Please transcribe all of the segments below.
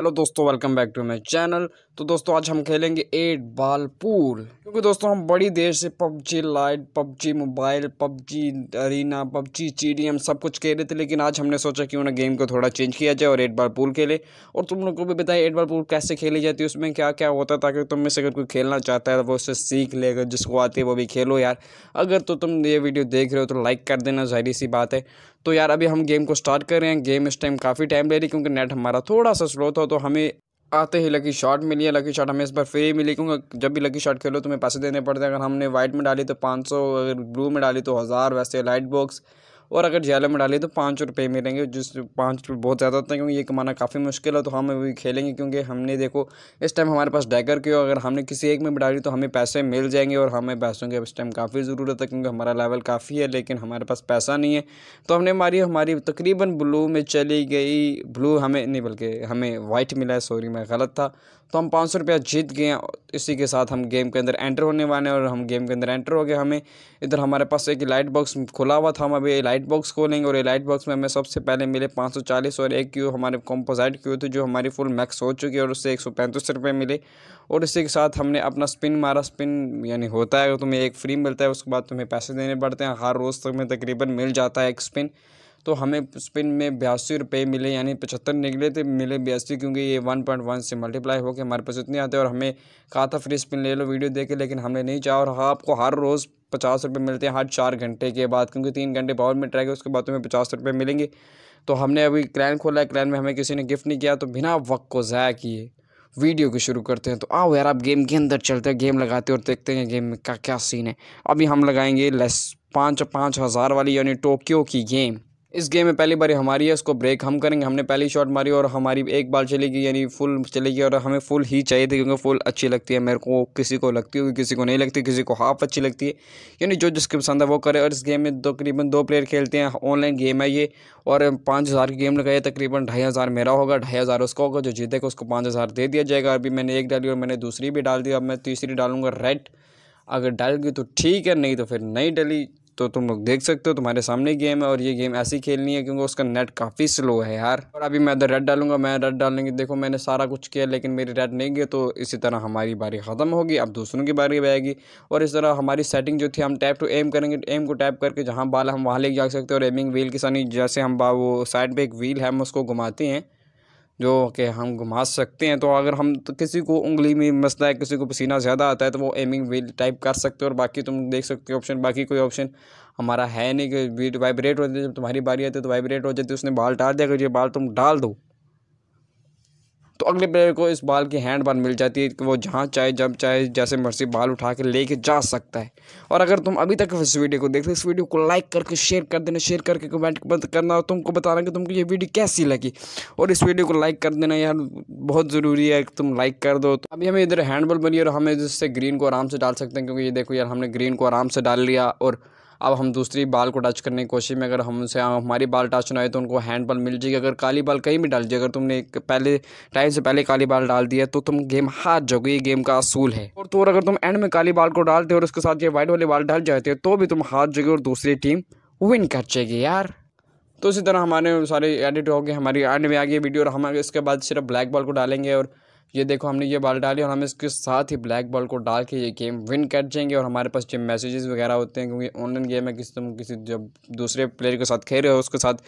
hello दोस्तों welcome back to my channel तो दोस्तों आज हम खेलेंगे एट बाल पूल क्योंकि दोस्तों हम बड़ी देर से PUBG lite PUBG mobile PUBG arena PUBG चीडी सब कुछ खेल रहे थे लेकिन आज हमने सोचा कि उन्हें गेम को थोड़ा चेंज किया जाए और एट बाल पूल खेले और तुम लोग को भी बताए एट बाल पूल कैसे खेली जाती है उसमें क्या क्या होता है ताकि तुम में से अगर कोई खेलना चाहता है तो वो उससे सीख लेगा जिसको आती है वो भी खेलो यार अगर तो तुम ये वीडियो देख रहे हो तो लाइक कर देना जाहिर सी बात है तो यार अभी हम गेम को स्टार्ट कर रहे हैं गेम इस टाइम काफ़ी टाइम ले रही क्योंकि नेट हमारा थोड़ा सा स्लो था तो हमें आते ही लकी शॉट मिली है लकी शॉट हमें इस बार फ्री मिली क्योंकि जब भी लकी शॉट खेलो तो हमें पैसे देने पड़ते हैं अगर हमने वाइट में डाली तो पाँच सौ अगर ब्लू में डाली तो हज़ार वैसे लाइट बॉक्स और अगर जाले में डालें तो पाँच रुपये मिलेंगे जिस पाँच रुपये बहुत ज़्यादा होते हैं क्योंकि ये कमाना काफ़ी मुश्किल है तो हम अभी खेलेंगे क्योंकि हमने देखो इस टाइम हमारे पास डैगर के अगर हमने किसी एक में भी डाली तो हमें पैसे मिल जाएंगे और हमें पैसों की इस टाइम काफ़ी ज़रूरत है क्योंकि हमारा लेवल काफ़ी है लेकिन हमारे पास पैसा नहीं है तो हमने मारी हमारी तकरीबन ब्लू में चली गई ब्लू हमें नहीं बल्कि हमें वाइट मिला है सॉरी मैं गलत था तो हम पाँच सौ रुपया जीत गए इसी के साथ हम गेम के अंदर एंटर होने वाले हैं और हम गेम के अंदर एंटर हो गए हमें इधर हमारे पास एक लाइट बॉक्स खुला हुआ था हम अभी ये लाइट बॉक्स खोलेंगे और ये लाइट बॉक्स में हमें सबसे पहले मिले पाँच सौ चालीस और एक क्यू हमारे कॉम्पोजाइट क्यू थे जो हमारी फुल मैक्स हो चुकी है और उससे एक सौ पैंतीस रुपये मिले और इसी के साथ हमने अपना स्पिन मारा स्पिन यानी होता है तुम्हें एक फ्री मिलता है उसके बाद तुम्हें पैसे देने पड़ते हैं हर रोज़ तुम्हें तकरीबन मिल जाता है एक स्पिन तो हमें स्पिन में बयासी रुपये मिले यानी पचहत्तर निकले थे मिले बयासी क्योंकि ये वन पॉइंट वन से मल्टीप्लाई होकर हमारे पास इतने आते और हमें कहा था फ्री स्पिन ले लो वीडियो देखे लेकिन हमने नहीं चाहा और हाँ आपको हर रोज़ पचास रुपये मिलते हैं हर चार घंटे के बाद क्योंकि तीन घंटे पावर में ट्रैक है उसके बाद तुम्हें पचास रुपये मिलेंगे तो हमने अभी क्लैन खोला है क्लैन में हमें किसी ने गिफ्ट नहीं किया तो बिना वक्त को ज़ाया किए वीडियो को शुरू करते हैं तो आओ यार आप गेम के अंदर चलते हैं गेम लगाते और देखते हैं गेम में क्या क्या सीन है अभी हम लगाएंगे लेस पाँच पाँच हज़ार वाली यानी टोक्यो की गेम इस गेम में पहली बारी हमारी है उसको ब्रेक हम करेंगे हमने पहली शॉट मारी और हमारी एक बार चली गई यानी फुल चली गई और हमें फुल ही चाहिए थी क्योंकि फुल अच्छी लगती है मेरे को किसी को लगती होगी किसी को नहीं लगती किसी को हाफ अच्छी लगती है यानी जो जिसकी पसंद है वो करे और इस गेम में तकरीबन दो, दो प्लेयर खेलते हैं ऑनलाइन गेम है ये और पाँच हज़ार की गेम लगाई तकरीबन ढाई हज़ार मेरा होगा ढाई हज़ार उसका होगा जो जीतेगा उसको पाँच हज़ार दे दिया जाएगा अभी मैंने एक डाली और मैंने दूसरी भी डाल दी अब मैं तीसरी डालूंगा रेड अगर डाल गई तो ठीक है नहीं तो फिर नहीं डली तो तुम लोग देख सकते हो तुम्हारे सामने गेम है और ये गेम ऐसी खेलनी है क्योंकि उसका नेट काफ़ी स्लो है यार और अभी मैं इधर रेड डालूंगा मैं रेड डालने की देखो मैंने सारा कुछ किया लेकिन मेरी रेड नहीं गई तो इसी तरह हमारी बारी ख़त्म होगी अब दूसरों की बारी आएगी और इस तरह हमारी सेटिंग जो थी हम टैप टू एम करेंगे एम को टैप करके जहाँ बाल हम वहाँ लेके जा सकते हैं और एमिंग व्हील के सानी जैसे हम वो साइड पर एक व्हील है हम उसको घुमाते हैं जो कि हम घुमा सकते हैं तो अगर हम तो किसी को उंगली में मसला है किसी को पसीना ज़्यादा आता है तो वो एमिंग व्हील टाइप कर सकते हो और बाकी तुम देख सकते हो ऑप्शन बाकी कोई ऑप्शन हमारा है नहीं कि वाइब्रेट होती जब तुम्हारी बारी आती है तो वाइब्रेट हो जाती है उसने बाल डाल दिया कि ये बाल तुम डाल दो तो अगले प्लेयर को इस बॉल की हैंड बॉल मिल जाती है कि वो जहाँ चाहे जब चाहे जैसे मर्जी बॉल उठा के लेके जा सकता है और अगर तुम अभी तक इस वीडियो को देख रहे इस वीडियो को लाइक करके शेयर कर देना शेयर करके कमेंट करना और तुमको बताना कि तुमको ये वीडियो कैसी लगी और इस वीडियो को लाइक कर देना यार बहुत ज़रूरी है कि तुम लाइक कर दो तो अभी हमें इधर हैंड बॉल बनी और हमें जिससे ग्रीन को आराम से डाल सकते हैं क्योंकि ये देखो यार हमने ग्रीन को आराम से डाल लिया और अब हम दूसरी बाल को टच करने की कोशिश में अगर हमसे हाँ, हमारी बाल टच ना हो तो उनको हैंड बॉल मिल जाएगी अगर काली बाल कहीं भी डाल जाए अगर तुमने पहले टाइम से पहले काली बाल डाल दिया तो तुम गेम हार जाओगे ये गेम का असूल है और तो और अगर तुम एंड में काली बाल को डालते हो और उसके साथ ये वाइट वाले बाल डाल जाते हो तो भी तुम हार जाओगे और दूसरी टीम विन कर जाएगी यार तो इसी तरह हमारे सारे एडिट हो गए हमारी एंड में आ गई वीडियो और हम इसके बाद सिर्फ ब्लैक बॉल को डालेंगे और ये देखो हमने ये बॉल डाली और हम इसके साथ ही ब्लैक बॉल को डाल के ये गेम विन कर जाएंगे और हमारे पास जो मैसेजेस वगैरह होते हैं क्योंकि ऑनलाइन गेम है किसी तुम किसी जब दूसरे प्लेयर के साथ खेल रहे हो उसके साथ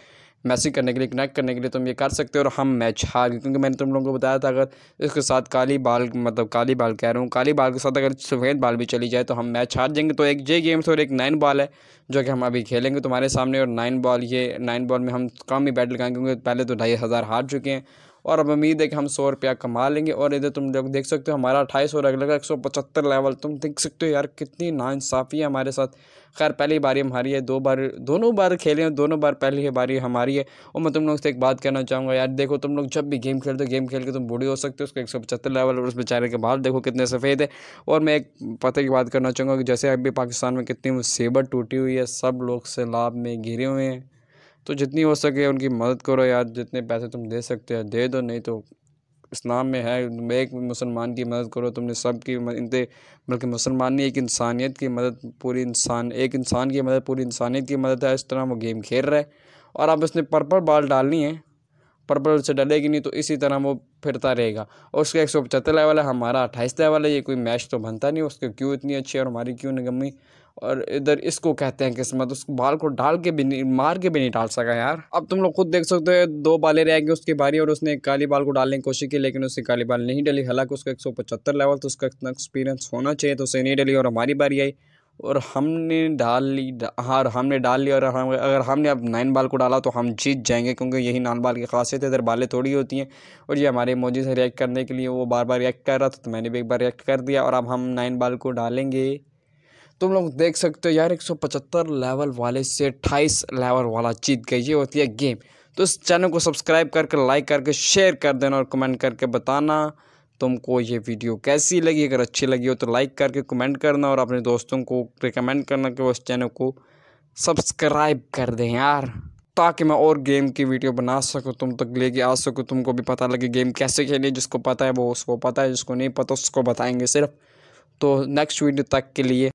मैसेज करने के लिए कनेक्ट करने के लिए तुम ये कर सकते हो और हम मैच हार गए क्योंकि मैंने तुम लोगों को बताया था अगर इसके साथ काली बाल मतलब काली बाल कह रहा हूँ काली बाल के साथ अगर सफ़ेद बाल भी चली जाए तो हम मैच हार जाएंगे तो एक जे गेम्स और एक नाइन बॉल है जो कि हम अभी खेलेंगे तुम्हारे सामने और नाइन बॉल ये नाइन बॉल में हम कम ही बैट लगाएंगे क्योंकि पहले तो ढाई हज़ार हार चुके हैं और अब उम्मीद है कि हम सौ रुपया कमा लेंगे और इधर तुम लोग देख सकते हो हमारा अठाईस और अगले का एक सौ पचहत्तर लेवल तुम देख सकते हो यार कितनी नाइंसाफ़ी है हमारे साथ खैर पहली बारी हमारी है दो बार दोनों बार खेले हैं दोनों बार पहली बारी हमारी है और मैं तुम लोग से एक बात कहना चाहूँगा यार देखो तुम लोग जब भी गेम खेलते हो गेम खेल के तुम बूढ़े हो सकते हो उसका एक सौ पचहत्तर लेवल और उस बेचारे के बाल देखो कितने सफ़ेद है और मैं एक पते की बात करना चाहूँगा कि जैसे अभी पाकिस्तान में कितनी मुसीबत टूटी हुई है सब लोग सैलाब में घिरे हुए हैं तो जितनी हो सके उनकी मदद करो यार जितने पैसे तुम दे सकते हो दे दो नहीं तो इस्लाम में है एक मुसलमान की मदद करो तुमने सब की इनते बल्कि मुसलमान ने एक इंसानियत की मदद पूरी इंसान एक इंसान की मदद पूरी इंसानियत की मदद है इस तरह वो गेम खेल रहा है और अब उसने पर्पल बॉल डालनी है पर्पल से डलेगी नहीं तो इसी तरह वो फिरता रहेगा और उसका एक सौ पचहत्तर लेवल है हमारा अट्ठाईस लेवल है ये कोई मैच तो बनता नहीं उसके क्यों इतनी अच्छी और हमारी क्यों निगमी और इधर इसको कहते हैं किस्मत उस बाल को डाल के भी नहीं मार के भी नहीं डाल सका यार अब तुम लोग खुद देख सकते हो दो बाले गए उसकी बारी और उसने काली बाल को डालने की कोशिश की लेकिन उसकी काली बाल नहीं डली हालांकि उसका एक लेवल तो उसका इतना एक्सपीरियंस होना चाहिए तो उसे नहीं डली और हमारी बारी आई और हमने डाल ली हाँ हमने डाल ली और हम अगर हमने अब नाइन बाल को डाला तो हम जीत जाएंगे क्योंकि यही नान बाल की खासियत है इधर बालें थोड़ी होती हैं और ये हमारे मोजी से रिएक्ट करने के लिए वो बार बार रिएक्ट कर रहा था तो मैंने भी एक बार रिएक्ट कर दिया और अब हम नाइन बाल को डालेंगे तुम लोग देख सकते हो यार पचहत्तर लेवल वाले से अट्ठाईस लेवल वाला जीत गई ये होती है गेम तो इस चैनल को सब्सक्राइब करके लाइक करके शेयर कर देना और कमेंट करके बताना तुमको ये वीडियो कैसी लगी अगर अच्छी लगी हो तो लाइक करके कमेंट करना और अपने दोस्तों को रिकमेंड करना कि वो इस चैनल को सब्सक्राइब कर दें यार ताकि मैं और गेम की वीडियो बना सकूँ तुम तक लेके आ सकूँ तुमको भी पता लगे गेम कैसे खेलिए जिसको पता है वो उसको पता है जिसको नहीं पता उसको बताएंगे सिर्फ तो नेक्स्ट वीडियो तक के लिए